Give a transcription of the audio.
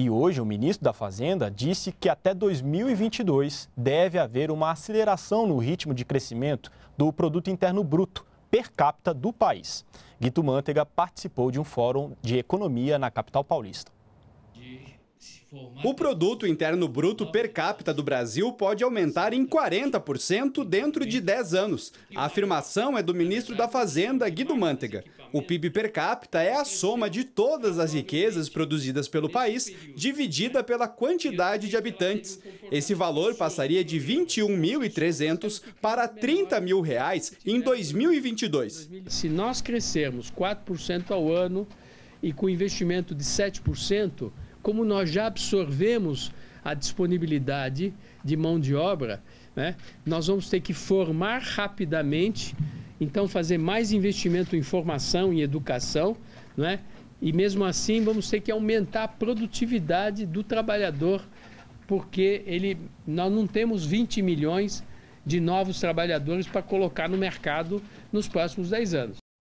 E hoje, o ministro da Fazenda disse que até 2022 deve haver uma aceleração no ritmo de crescimento do Produto Interno Bruto per capita do país. Guito Mantega participou de um fórum de economia na capital paulista. O produto interno bruto per capita do Brasil pode aumentar em 40% dentro de 10 anos. A afirmação é do ministro da Fazenda, Guido Mantega. O PIB per capita é a soma de todas as riquezas produzidas pelo país, dividida pela quantidade de habitantes. Esse valor passaria de R$ 21.300 para R$ 30.000 reais em 2022. Se nós crescermos 4% ao ano e com investimento de 7%, como nós já absorvemos a disponibilidade de mão de obra, né, nós vamos ter que formar rapidamente, então fazer mais investimento em formação, em educação, né, e mesmo assim vamos ter que aumentar a produtividade do trabalhador, porque ele, nós não temos 20 milhões de novos trabalhadores para colocar no mercado nos próximos 10 anos.